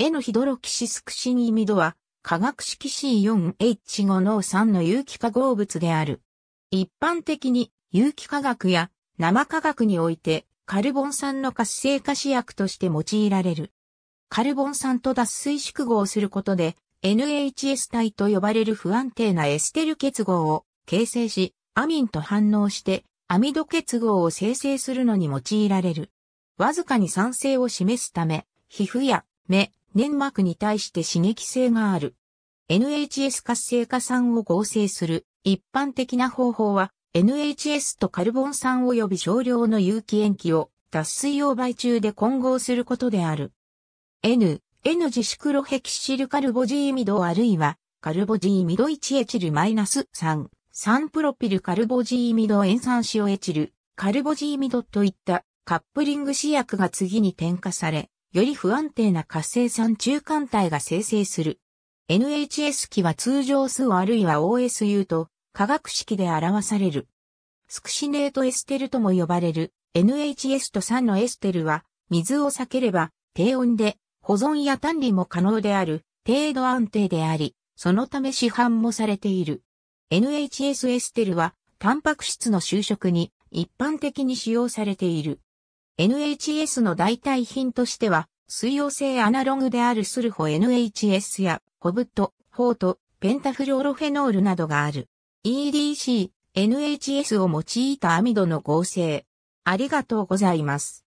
エノヒドロキシスクシニミドは、化学式 C4H5 の3の有機化合物である。一般的に、有機化学や生化学において、カルボン酸の活性化試薬として用いられる。カルボン酸と脱水縮合することで、NHS 体と呼ばれる不安定なエステル結合を形成し、アミンと反応して、アミド結合を生成するのに用いられる。わずかに酸性を示すため、皮膚や目、粘膜に対して刺激性がある。NHS 活性化酸を合成する一般的な方法は NHS とカルボン酸及び少量の有機塩基を脱水溶媒中で混合することである。N、N 自シクロヘキシルカルボジーミドあるいはカルボジーミド1エチルマイナス3 3プロピルカルボジーミド塩酸塩エチル、カルボジーミドといったカップリング試薬が次に添加され、より不安定な活性酸中間体が生成する。NHS 期は通常数あるいは OSU と化学式で表される。スクシネートエステルとも呼ばれる NHS と酸のエステルは水を避ければ低温で保存や単理も可能である程度安定であり、そのため市販もされている。NHS エステルはタンパク質の収縮に一般的に使用されている。NHS の代替品としては、水溶性アナログであるスルホ NHS や、ホブット、ホート、ペンタフローロフェノールなどがある。EDC、NHS を用いたアミドの合成。ありがとうございます。